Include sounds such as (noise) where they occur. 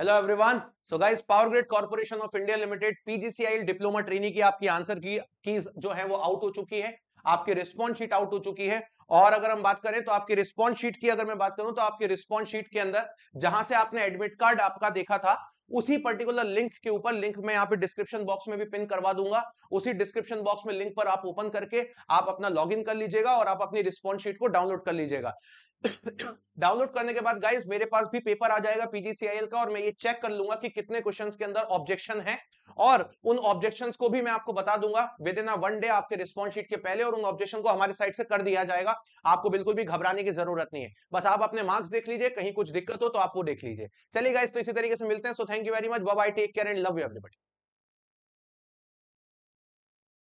hello everyone so guys power grid corporation of India limited PGCI diploma training की आपकी answer की keys जो है वो आउट हो चुकी है आपकी रिस्पॉन्स शीट आउट हो चुकी है और अगर हम बात करें तो आपकी रिस्पॉन्स शीट की अगर मैं बात करूं तो आपकी रिस्पॉन्स शीट के अंदर जहां से आपने एडमिट कार्ड आपका देखा था उसी पर्टिकुलर लिंक के ऊपर लिंक मैं यहाँ पे डिस्क्रिप्शन बॉक्स में भी पिन करवा दूंगा उसी डिस्क्रिप्शन बॉक्स में लिंक पर आप ओपन करके आप अपना लॉग इन कर लीजिएगा और आप अपनी रिस्पॉन्स शीट को डाउनलोड कर लीजिएगा डाउनलोड (coughs) करने के बाद गाइज मेरे पास भी पेपर आ जाएगा पीजीसीआईएल का और मैं ये चेक कर लूंगा कि कितने क्वेश्चंस के अंदर ऑब्जेक्शन है और उन ऑब्जेक्शन को भी मैं आपको बता दूंगा विद इन वन डे आपके रिस्पॉन्स शीट के पहले और उन ऑब्जेक्शन को हमारे साइड से कर दिया जाएगा आपको बिल्कुल भी घबराने की जरूरत नहीं है बस आप अपने मार्क्स देख लीजिए कहीं कुछ दिक्कत हो तो आप वो देख लीजिए चलिए गाइस तो इसी तरीके से मिलते हैं so thank you very much bye take care and love you everybody